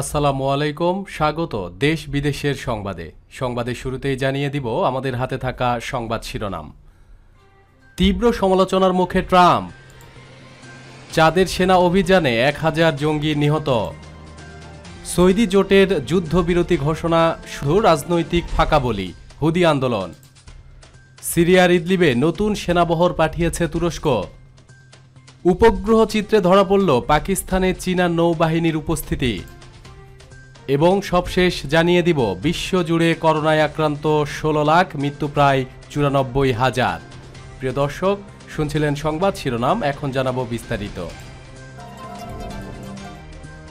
আসসালামু আলাইকুম স্বাগত দেশ বিদেশের সংবাদে সংবাদে শুরুতেই জানিয়ে দিব আমাদের হাতে থাকা সংবাদ শিরোনাম তীব্র সমালোচনার মুখে ট্রাম্প চাঁদের সেনা অভিযানে এক হাজার জঙ্গি নিহত সৌদি জোটের যুদ্ধবিরতি ঘোষণা শুধু রাজনৈতিক ফাঁকা বলি হুদি আন্দোলন সিরিয়ার ইদলিবে নতুন সেনাবহর পাঠিয়েছে তুরস্ক উপগ্রহ চিত্রে ধরা পড়ল পাকিস্তানে চীনা নৌবাহিনীর উপস্থিতি এবং সবশেষ জানিয়ে দিব বিশ্বজুড়ে করোনায় আক্রান্ত ষোলো লাখ মৃত্যু প্রায় চুরানব্বই হাজার প্রিয় দর্শক শুনছিলেন সংবাদ শিরোনাম এখন জানাব বিস্তারিত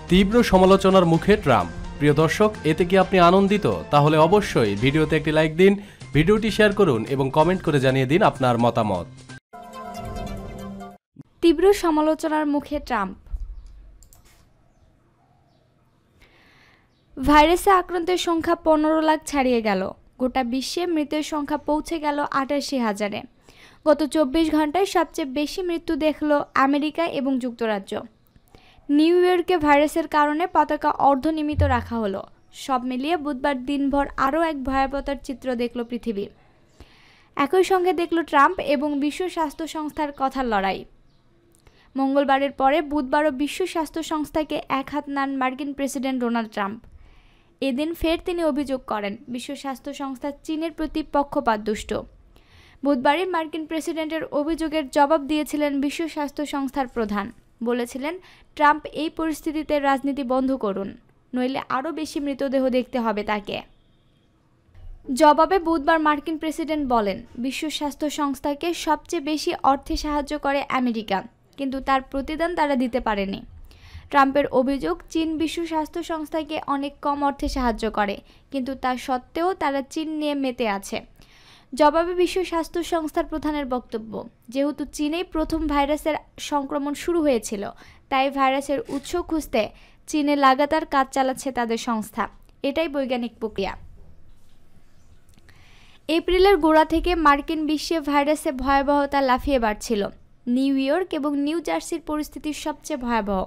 তীব্র সমালোচনার মুখে ট্রাম্প প্রিয় দর্শক এতে কি আপনি আনন্দিত তাহলে অবশ্যই ভিডিওতে একটি লাইক দিন ভিডিওটি শেয়ার করুন এবং কমেন্ট করে জানিয়ে দিন আপনার মতামত তীব্র সমালোচনার মুখে ট্রাম্প ভাইরাসে আক্রান্তের সংখ্যা পনেরো লাখ ছাড়িয়ে গেল গোটা বিশ্বে মৃতের সংখ্যা পৌঁছে গেল আটাশি হাজারে গত চব্বিশ ঘন্টায় সবচেয়ে বেশি মৃত্যু দেখল আমেরিকা এবং যুক্তরাজ্য নিউ ইয়র্কে ভাইরাসের কারণে পতাকা অর্ধনিমিত রাখা হলো সব মিলিয়ে বুধবার দিনভর আরও এক ভয়াবহতার চিত্র দেখল পৃথিবী একই সঙ্গে দেখল ট্রাম্প এবং বিশ্ব স্বাস্থ্য সংস্থার কথা লড়াই মঙ্গলবারের পরে বুধবারও বিশ্ব স্বাস্থ্য সংস্থাকে এক হাত নান মার্কিন প্রেসিডেন্ট ডোনাল্ড ট্রাম্প এদিন ফের তিনি অভিযোগ করেন বিশ্ব স্বাস্থ্য সংস্থা চীনের প্রতি পক্ষপাতদুষ্ট বুধবারই মার্কিন প্রেসিডেন্টের অভিযোগের জবাব দিয়েছিলেন বিশ্ব স্বাস্থ্য সংস্থার প্রধান বলেছিলেন ট্রাম্প এই পরিস্থিতিতে রাজনীতি বন্ধ করুন নইলে আরও বেশি মৃতদেহ দেখতে হবে তাকে জবাবে বুধবার মার্কিন প্রেসিডেন্ট বলেন বিশ্ব স্বাস্থ্য সংস্থাকে সবচেয়ে বেশি অর্থে সাহায্য করে আমেরিকা কিন্তু তার প্রতিদান তারা দিতে পারেনি ট্রাম্পের অভিযোগ চীন বিশ্ব স্বাস্থ্য সংস্থাকে অনেক কম অর্থে সাহায্য করে কিন্তু তা সত্ত্বেও তারা চীন নিয়ে মেতে আছে জবাবে বিশ্ব স্বাস্থ্য সংস্থার প্রধানের বক্তব্য যেহেতু চীনেই প্রথম ভাইরাসের সংক্রমণ শুরু হয়েছিল তাই ভাইরাসের উৎস খুঁজতে চীনে লাগাতার কাজ চালাচ্ছে তাদের সংস্থা এটাই বৈজ্ঞানিক প্রক্রিয়া এপ্রিলের গোড়া থেকে মার্কিন বিশ্বে ভাইরাসে ভয়াবহতা লাফিয়ে বাড়ছিল নিউ ইয়র্ক এবং নিউ জার্সির পরিস্থিতি সবচেয়ে ভয়াবহ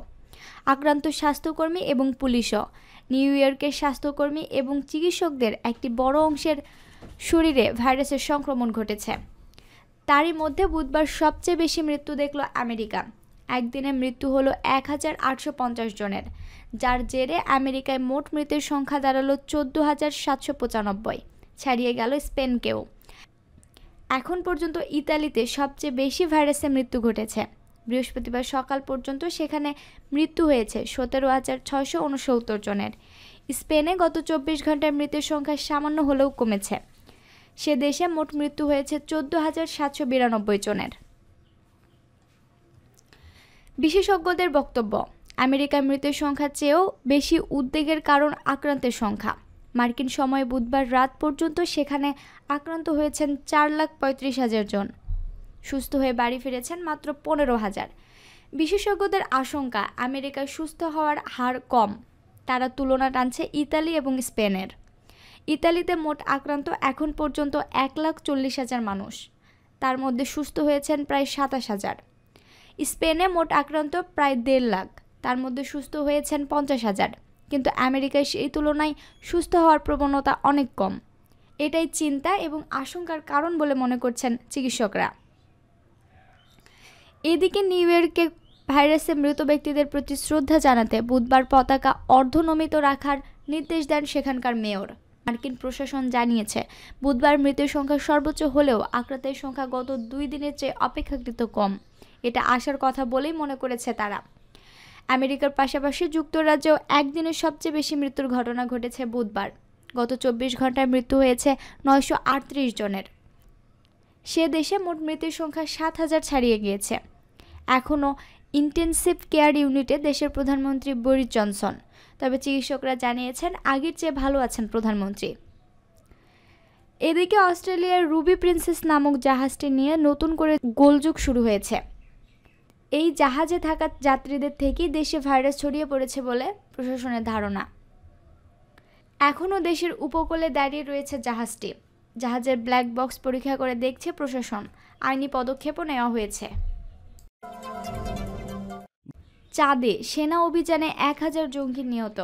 আক্রান্ত স্বাস্থ্যকর্মী এবং পুলিশও নিউ ইয়র্কের স্বাস্থ্যকর্মী এবং চিকিৎসকদের একটি বড় অংশের শরীরে ভাইরাসের সংক্রমণ ঘটেছে তারই মধ্যে বুধবার সবচেয়ে বেশি মৃত্যু দেখল আমেরিকা একদিনে মৃত্যু হলো এক হাজার আটশো পঞ্চাশ জনের যার জেরে আমেরিকায় মোট মৃতের সংখ্যা দাঁড়ালো চোদ্দো হাজার সাতশো পঁচানব্বই ছাড়িয়ে গেল স্পেনকেও এখন পর্যন্ত ইতালিতে সবচেয়ে বেশি ভাইরাসে মৃত্যু ঘটেছে বৃহস্পতিবার সকাল পর্যন্ত সেখানে মৃত্যু হয়েছে সতেরো হাজার ছয়শো উনসত্তর জনের স্পেনে গত চব্বিশ ঘন্টার মৃতের সংখ্যা সামান্য হলেও কমেছে সে দেশে মোট মৃত্যু হয়েছে চোদ্দ হাজার সাতশো বিরানব্বই জনের বিশেষজ্ঞদের বক্তব্য আমেরিকার মৃতের সংখ্যা চেয়েও বেশি উদ্বেগের কারণ আক্রান্তের সংখ্যা মার্কিন সময় বুধবার রাত পর্যন্ত সেখানে আক্রান্ত হয়েছেন চার লাখ পঁয়ত্রিশ হাজার জন সুস্থ হয়ে বাড়ি ফিরেছেন মাত্র পনেরো হাজার বিশেষজ্ঞদের আশঙ্কা আমেরিকায় সুস্থ হওয়ার হার কম তারা তুলনা টানছে ইতালি এবং স্পেনের ইতালিতে মোট আক্রান্ত এখন পর্যন্ত এক লাখ চল্লিশ হাজার মানুষ তার মধ্যে সুস্থ হয়েছেন প্রায় সাতাশ হাজার স্পেনে মোট আক্রান্ত প্রায় দেড় লাখ তার মধ্যে সুস্থ হয়েছেন পঞ্চাশ হাজার কিন্তু আমেরিকায় সেই তুলনায় সুস্থ হওয়ার প্রবণতা অনেক কম এটাই চিন্তা এবং আশঙ্কার কারণ বলে মনে করছেন চিকিৎসকরা এদিকে নিউ ইয়র্কে ভাইরাসে মৃত ব্যক্তিদের প্রতি শ্রদ্ধা জানাতে বুধবার পতাকা অর্ধনমিত রাখার নির্দেশ দেন সেখানকার মেয়র মার্কিন প্রশাসন জানিয়েছে বুধবার মৃতের সংখ্যা সর্বোচ্চ হলেও আক্রান্তের সংখ্যা গত দুই দিনের চেয়ে অপেক্ষাকৃত কম এটা আসার কথা বলেই মনে করেছে তারা আমেরিকার পাশাপাশি যুক্তরাজ্যেও একদিনে সবচেয়ে বেশি মৃত্যুর ঘটনা ঘটেছে বুধবার গত চব্বিশ ঘন্টায় মৃত্যু হয়েছে নয়শো জনের সে দেশে মোট মৃত্যুর সংখ্যা সাত হাজার ছাড়িয়ে গিয়েছে এখনও ইন্টেনসিভ কেয়ার ইউনিটে দেশের প্রধানমন্ত্রী বরিস জনসন তবে চিকিৎসকরা জানিয়েছেন আগের চেয়ে ভালো আছেন প্রধানমন্ত্রী এদিকে অস্ট্রেলিয়ার রুবি প্রিন্সেস নামক জাহাজটি নিয়ে নতুন করে গোলযোগ শুরু হয়েছে এই জাহাজে থাকা যাত্রীদের থেকেই দেশে ভাইরাস ছড়িয়ে পড়েছে বলে প্রশাসনের ধারণা এখনও দেশের উপকূলে দাঁড়িয়ে রয়েছে জাহাজটি জাহাজের ব্ল্যাক বক্স পরীক্ষা করে দেখছে প্রশাসন আইনি পদক্ষেপও নেওয়া হয়েছে চাঁদে সেনা অভিযানে এক হাজার জঙ্গি নিহত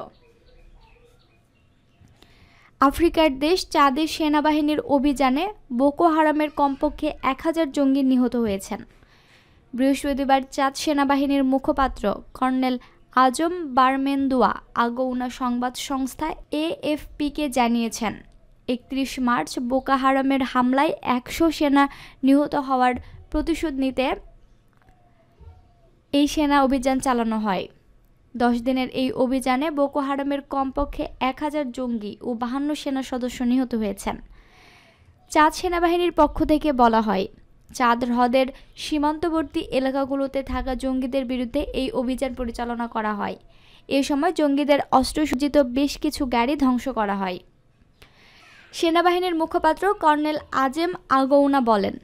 আফ্রিকার দেশ চাঁদে সেনাবাহিনীর অভিযানে বোকো হারামের কমপক্ষে এক হাজার জঙ্গি নিহত হয়েছেন বৃহস্পতিবার চাঁদ সেনাবাহিনীর মুখপাত্র কর্নেল আজম বারমেন্দুয়া আগৌনা সংবাদ সংস্থা এএফপিকে জানিয়েছেন একত্রিশ মার্চ বোকা হারামের হামলায় একশো সেনা নিহত হওয়ার প্রতিশোধ নিতে এই সেনা অভিযান চালানো হয় দশ দিনের এই অভিযানে বোকো হারামের কমপক্ষে এক হাজার জঙ্গি ও বাহান্ন সেনা সদস্য নিহত হয়েছেন চাঁদ সেনাবাহিনীর পক্ষ থেকে বলা হয় চাঁদ হ্রদের সীমান্তবর্তী এলাকাগুলোতে থাকা জঙ্গিদের বিরুদ্ধে এই অভিযান পরিচালনা করা হয় এ সময় জঙ্গিদের অস্ত্রসজ্জিত বেশ কিছু গাড়ি ধ্বংস করা হয় সেনাবাহিনীর মুখপাত্র কর্নেল আজেম আগৌনা বলেন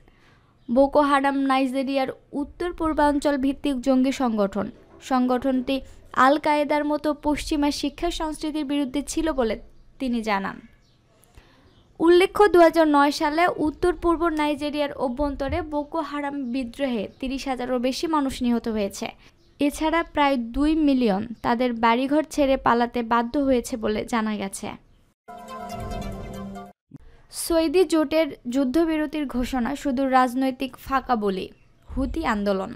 বোকো হারাম নাইজেরিয়ার উত্তর পূর্বাঞ্চল ভিত্তিক জঙ্গি সংগঠন সংগঠনটি আল কায়েদার মতো পশ্চিমা শিক্ষা সংস্কৃতির বিরুদ্ধে ছিল বলে তিনি জানান উল্লেখ্য দু সালে উত্তর পূর্ব নাইজেরিয়ার অভ্যন্তরে বোকো হারাম বিদ্রোহে তিরিশ হাজারও বেশি মানুষ নিহত হয়েছে এছাড়া প্রায় দুই মিলিয়ন তাদের বাড়িঘর ছেড়ে পালাতে বাধ্য হয়েছে বলে জানা গেছে সৌদি জোটের যুদ্ধবিরতির ঘোষণা শুধু রাজনৈতিক ফাঁকা বলে হুতি আন্দোলন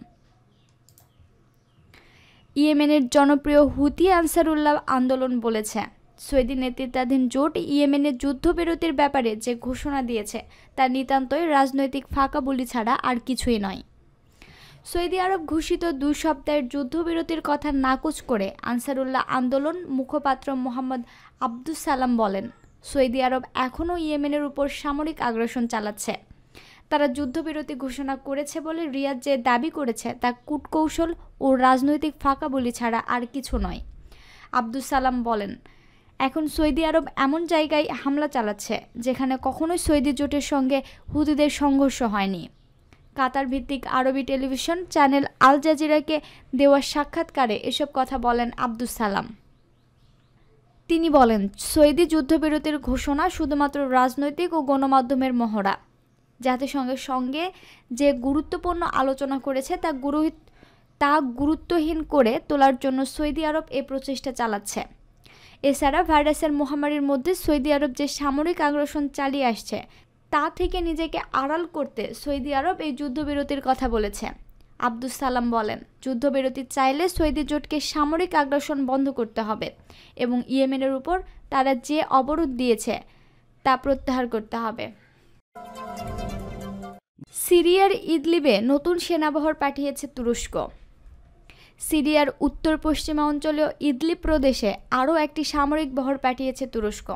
ইয়েমেনের জনপ্রিয় হুতি আনসারুল্লাহ আন্দোলন বলেছে সৌদি নেতৃত্বাধীন জোট ইয়েমেনের যুদ্ধবিরতির ব্যাপারে যে ঘোষণা দিয়েছে তা নিতান্তই রাজনৈতিক ফাঁকা বলি ছাড়া আর কিছুই নয় সৌদি আরব ঘোষিত দুই সপ্তাহের যুদ্ধবিরতির কথা নাকচ করে আনসারুল্লাহ আন্দোলন মুখপাত্র মোহাম্মদ আব্দুস সালাম বলেন সৌদি আরব এখনও ইয়েমেনের উপর সামরিক আগ্রাসন চালাচ্ছে তারা যুদ্ধবিরতি ঘোষণা করেছে বলে রিয়াদ যে দাবি করেছে তা কূটকৌশল ও রাজনৈতিক ফাঁকা বলি ছাড়া আর কিছু নয় আব্দুল সালাম বলেন এখন সৌদি আরব এমন জায়গায় হামলা চালাচ্ছে যেখানে কখনোই সৌদি জোটের সঙ্গে হুদিদের সংঘর্ষ হয়নি কাতার ভিত্তিক আরবি টেলিভিশন চ্যানেল আল জাজিরাকে দেওয়া সাক্ষাৎকারে এসব কথা বলেন আব্দুল সালাম তিনি বলেন সৌদি যুদ্ধবিরতির ঘোষণা শুধুমাত্র রাজনৈতিক ও গণমাধ্যমের মহড়া জাতিসংঘের সঙ্গে যে গুরুত্বপূর্ণ আলোচনা করেছে তা গুরু তা গুরুত্বহীন করে তোলার জন্য সৌদি আরব এ প্রচেষ্টা চালাচ্ছে এছাড়া ভাইরাসের মহামারীর মধ্যে সৌদি আরব যে সামরিক আগ্রাসন চালিয়ে আসছে তা থেকে নিজেকে আড়াল করতে সৌদি আরব এই যুদ্ধবিরতির কথা বলেছে আব্দুস সালাম বলেন যুদ্ধবিরতি চাইলে সৌদি জোটকে সামরিক আগ্রাসন বন্ধ করতে হবে এবং ইয়েমেনের উপর তারা যে অবরোধ দিয়েছে তা প্রত্যাহার করতে হবে সিরিয়ার ইদলিবে নতুন সেনাবহর পাঠিয়েছে তুরস্ক সিরিয়ার উত্তর পশ্চিমাঞ্চলীয় ইদলিব প্রদেশে আরও একটি সামরিক বহর পাঠিয়েছে তুরস্ক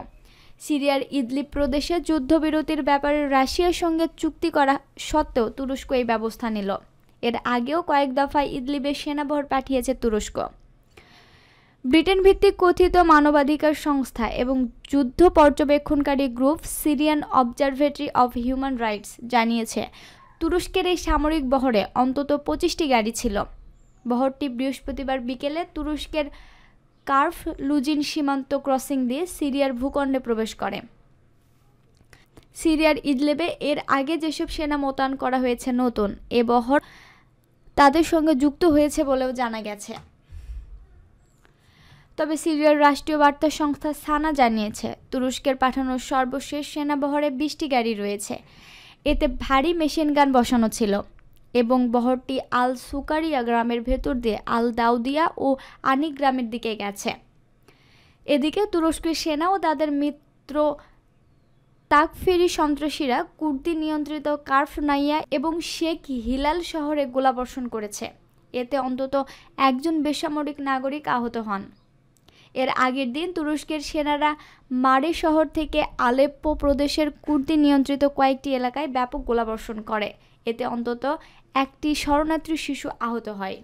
সিরিয়ার ইদলিব প্রদেশে যুদ্ধবিরতির ব্যাপারে রাশিয়ার সঙ্গে চুক্তি করা সত্ত্বেও তুরস্ক এই ব্যবস্থা নিল এর আগেও কয়েক দফায় ইদলিবে সেনাবহর পাঠিয়েছে তুরস্ক ব্রিটেন ভিত্তিক কথিত মানবাধিকার সংস্থা এবং যুদ্ধ পর্যবেক্ষণকারী group Syrian observatory of human rights জানিয়েছে তুরস্কের এই সামরিক বহরে অন্তত পঁচিশটি গাড়ি ছিল বহরটি বৃহস্পতিবার বিকেলে তুরস্কের কার্ফ লুজিন সীমান্ত ক্রসিং দিয়ে সিরিয়ার ভূখণ্ডে প্রবেশ করে সিরিয়ার ইদলেবে এর আগে যেসব সেনা মোতায়েন করা হয়েছে নতুন এ বহর তাদের সঙ্গে যুক্ত হয়েছে বলেও জানা গেছে তবে সিরিয়ার রাষ্ট্রীয় বার্তা সংস্থা সানা জানিয়েছে তুরস্কের পাঠানো সর্বশেষ সেনাবহরে বিশটি গাড়ি রয়েছে এতে ভারী মেশিন গান বসানো ছিল এবং বহরটি আল সুকারিয়া গ্রামের ভেতর দিয়ে আল দাউদিয়া ও আনিক গ্রামের দিকে গেছে এদিকে তুরস্কের সেনা ও তাদের মিত্র তাকফেরি সন্ত্রাসীরা কুর্দি নিয়ন্ত্রিত কার্ফনাইয়া এবং শেখ হিলাল শহরে গোলাবর্ষণ করেছে এতে অন্তত একজন বেসামরিক নাগরিক আহত হন এর আগের দিন তুরস্কের সেনারা মারে শহর থেকে আলেপ্পো প্রদেশের কুর্দি নিয়ন্ত্রিত কয়েকটি এলাকায় ব্যাপক গোলাবর্ষণ করে এতে অন্তত একটি শরণার্থী শিশু আহত হয়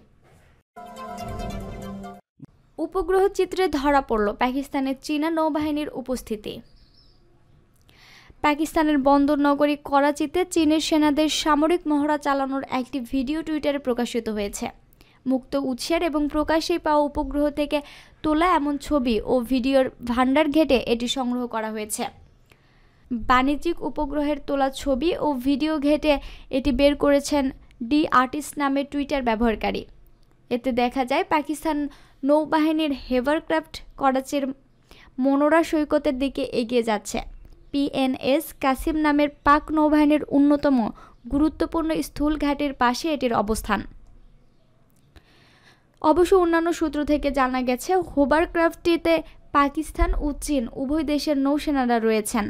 উপগ্রহ চিত্রে ধরা পড়ল পাকিস্তানের চীনা নৌবাহিনীর উপস্থিতি পাকিস্তানের বন্দর নগরী করাচিতে চীনের সেনাদের সামরিক মহড়া চালানোর একটি ভিডিও টুইটারে প্রকাশিত হয়েছে মুক্ত উৎসের এবং প্রকাশ্যে পাওয়া উপগ্রহ থেকে তোলা এমন ছবি ও ভিডিওর ভান্ডার ঘেটে এটি সংগ্রহ করা হয়েছে বাণিজ্যিক উপগ্রহের তোলা ছবি ও ভিডিও ঘেটে এটি বের করেছেন ডি আর্টিস্ট নামে টুইটার ব্যবহারকারী এতে দেখা যায় পাকিস্তান নৌবাহিনীর হেভারক্রাফ্ট করাচির মনোরা সৈকতের দিকে এগিয়ে যাচ্ছে পিএনএস কাসিম নামের পাক নৌবাহিনীর অন্যতম গুরুত্বপূর্ণ স্থূল ঘাটের পাশে এটির অবস্থান অবশ্য অন্যান্য সূত্র থেকে জানা গেছে হোবারক্রাফটটিতে পাকিস্তান ও চীন উভয় দেশের নৌসেনারা রয়েছেন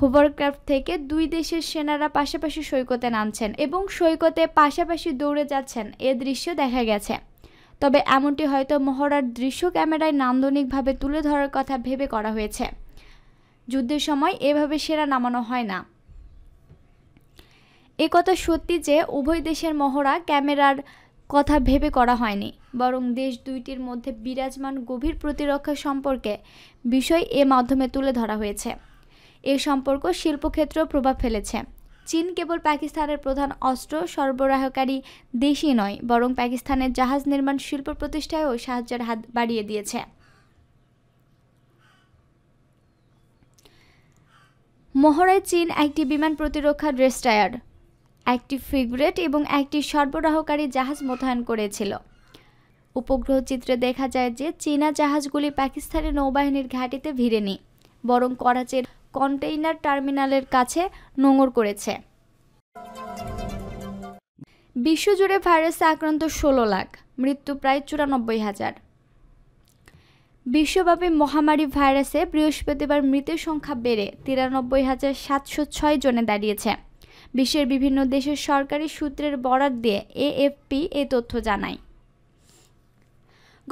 হোভারক্রাফট থেকে দুই দেশের সেনারা পাশাপাশি সৈকতে নামছেন এবং সৈকতে পাশাপাশি দৌড়ে যাচ্ছেন এ দৃশ্য দেখা গেছে তবে এমনটি হয়তো মহড়ার দৃশ্য ক্যামেরায় নান্দনিকভাবে তুলে ধরার কথা ভেবে করা হয়েছে যুদ্ধের সময় এভাবে সেরা নামানো হয় না এ কথা সত্যি যে উভয় দেশের মহড়া ক্যামেরার কথা ভেবে করা হয়নি বরং দেশ দুইটির মধ্যে বিরাজমান গভীর প্রতিরক্ষা সম্পর্কে বিষয় এ মাধ্যমে তুলে ধরা হয়েছে এ সম্পর্ক শিল্পক্ষেত্রেও প্রভাব ফেলেছে চীন কেবল পাকিস্তানের প্রধান অস্ত্র সরবরাহকারী দেশই নয় বরং পাকিস্তানের জাহাজ নির্মাণ শিল্প প্রতিষ্ঠায়ও সাহায্যের হাত বাড়িয়ে দিয়েছে মহড়ায় চীন একটি বিমান প্রতিরক্ষা ড্রেস্টায়ার একটি ফ্রিগ্রেট এবং একটি সরবরাহকারী জাহাজ মোতায়েন করেছিল উপগ্রহ চিত্রে দেখা যায় যে চীনা জাহাজগুলি পাকিস্তানি নৌবাহিনীর ঘাঁটিতে ভিড়েনি বরং করাচের কন্টেইনার টার্মিনালের কাছে নোঙর করেছে বিশ্বজুড়ে ভাইরাসে আক্রান্ত ষোলো লাখ মৃত্যু প্রায় চুরানব্বই হাজার বিশ্বব্যাপী মহামারী ভাইরাসে বৃহস্পতিবার মৃতের সংখ্যা বেড়ে তিরানব্বই হাজার সাতশো ছয় জনে দাঁড়িয়েছে বিশ্বের বিভিন্ন দেশের সরকারি সূত্রের বরাত দিয়ে এএফপি এ তথ্য জানায়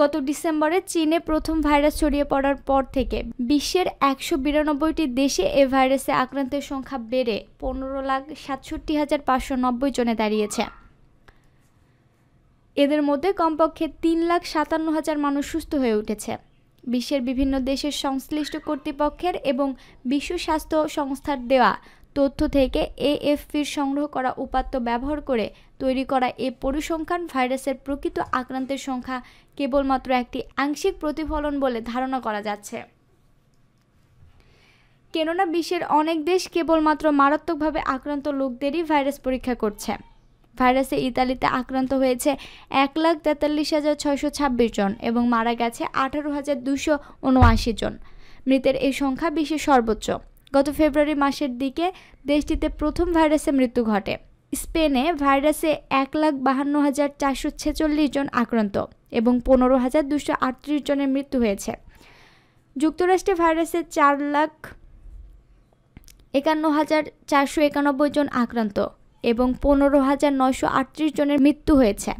গত ডিসেম্বরে চীনে প্রথম ভাইরাস ছড়িয়ে পড়ার পর থেকে বিশ্বের একশো বিরানব্বইটি দেশে এ ভাইরাসে আক্রান্তের সংখ্যা বেড়ে পনেরো লাখ সাতষট্টি হাজার পাঁচশো নব্বই জনে দাঁড়িয়েছে এদের মধ্যে কমপক্ষে তিন লাখ সাতান্ন হাজার মানুষ সুস্থ হয়ে উঠেছে বিশ্বের বিভিন্ন দেশের সংশ্লিষ্ট কর্তৃপক্ষের এবং বিশ্ব স্বাস্থ্য সংস্থার দেওয়া তথ্য থেকে এএফপির সংগ্রহ করা উপাত্ত ব্যবহার করে তৈরি করা এ পরিসংখ্যান ভাইরাসের প্রকৃত আক্রান্তের সংখ্যা কেবলমাত্র একটি আংশিক প্রতিফলন বলে ধারণা করা যাচ্ছে কেননা বিশ্বের অনেক দেশ কেবলমাত্র মারাত্মকভাবে আক্রান্ত লোকদেরই ভাইরাস পরীক্ষা করছে ভাইরাসে ইতালিতে আক্রান্ত হয়েছে এক লাখ তেতাল্লিশ হাজার ছয়শো ছাব্বিশ জন এবং মারা গেছে আঠারো হাজার দুশো উনআশি জন মৃতের এই সংখ্যা বিশ্বের সর্বোচ্চ গত ফেব্রুয়ারি মাসের দিকে দেশটিতে প্রথম ভাইরাসে মৃত্যু ঘটে স্পেনে ভাইরাসে এক লাখ বাহান্ন হাজার চারশো ছেচল্লিশ জন আক্রান্ত এবং পনেরো হাজার দুশো আটত্রিশ জনের মৃত্যু হয়েছে যুক্তরাষ্ট্রে ভাইরাসে চার লাখ একান্ন হাজার চারশো একানব্বই জন আক্রান্ত এবং পনেরো হাজার নয়শো আটত্রিশ জনের মৃত্যু হয়েছে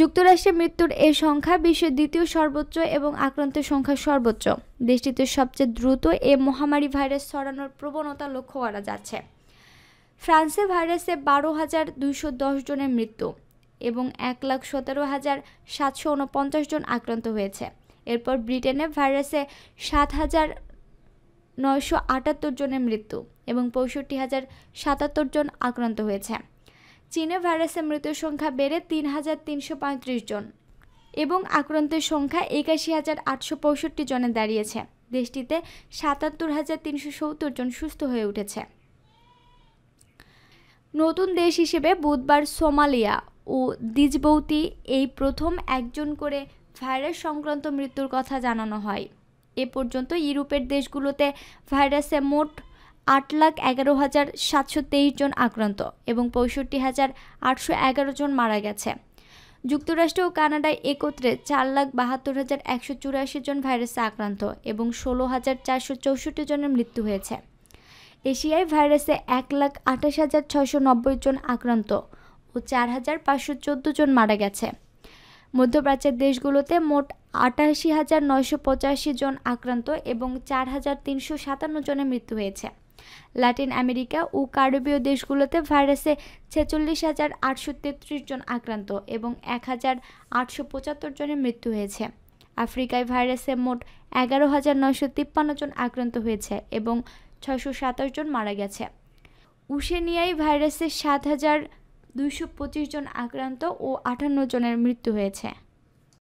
যুক্তরাষ্ট্রে মৃত্যুর এ সংখ্যা বিশ্বের দ্বিতীয় সর্বোচ্চ এবং আক্রান্তের সংখ্যা সর্বোচ্চ দেশটিতে সবচেয়ে দ্রুত এ মহামারী ভাইরাস ছড়ানোর প্রবণতা লক্ষ্য করা যাচ্ছে ফ্রান্সে ভাইরাসে বারো হাজার দুইশো দশ জনের মৃত্যু এবং এক লাখ সতেরো হাজার সাতশো উনপঞ্চাশ জন আক্রান্ত হয়েছে এরপর ব্রিটেনে ভাইরাসে সাত হাজার নয়শো আটাত্তর জনের মৃত্যু এবং পঁয়ষট্টি হাজার সাতাত্তর জন আক্রান্ত হয়েছে চীনে ভাইরাসে মৃত্যুর সংখ্যা বেড়ে তিন হাজার তিনশো পঁয়ত্রিশ জন এবং আক্রান্তের সংখ্যা একাশি হাজার আটশো পঁয়ষট্টি জনে দাঁড়িয়েছে দেশটিতে সাতাত্তর হাজার তিনশো সত্তর জন সুস্থ হয়ে উঠেছে নতুন দেশ হিসেবে বুধবার সোমালিয়া ও দিজবৌতি এই প্রথম একজন করে ভাইরাস সংক্রান্ত মৃত্যুর কথা জানানো হয় এ পর্যন্ত ইউরোপের দেশগুলোতে ভাইরাসে মোট আট লাখ এগারো হাজার সাতশো তেইশ জন আক্রান্ত এবং পঁয়ষট্টি হাজার আটশো এগারো জন মারা গেছে যুক্তরাষ্ট্র ও কানাডায় একত্রে চার লাখ বাহাত্তর হাজার একশো চুরাশি জন ভাইরাসে আক্রান্ত এবং ষোলো হাজার চারশো চৌষট্টি জনের মৃত্যু হয়েছে এশিয়ায় ভাইরাসে এক লাখ আঠাশ হাজার ছয়শো নব্বই জন আক্রান্ত ও চার হাজার পাঁচশো চোদ্দো জন মারা গেছে মধ্যপ্রাচ্যের দেশগুলোতে মোট আটাশি হাজার নয়শো পঁচাশি জন আক্রান্ত এবং চার হাজার তিনশো সাতান্ন জনের মৃত্যু হয়েছে লাটিন আমেরিকা ও কারবীয় দেশগুলোতে ভাইরাসে ছেচল্লিশ হাজার আটশো তেত্রিশ জন আক্রান্ত এবং এক হাজার আটশো পঁচাত্তর জনের মৃত্যু হয়েছে আফ্রিকায় ভাইরাসে মোট এগারো হাজার নয়শো তিপ্পান্ন জন আক্রান্ত হয়েছে এবং ছয়শো সাতাশ জন মারা গেছে উশেনিয়ায় ভাইরাসে সাত হাজার দুইশো পঁচিশ জন আক্রান্ত ও আটান্ন জনের মৃত্যু হয়েছে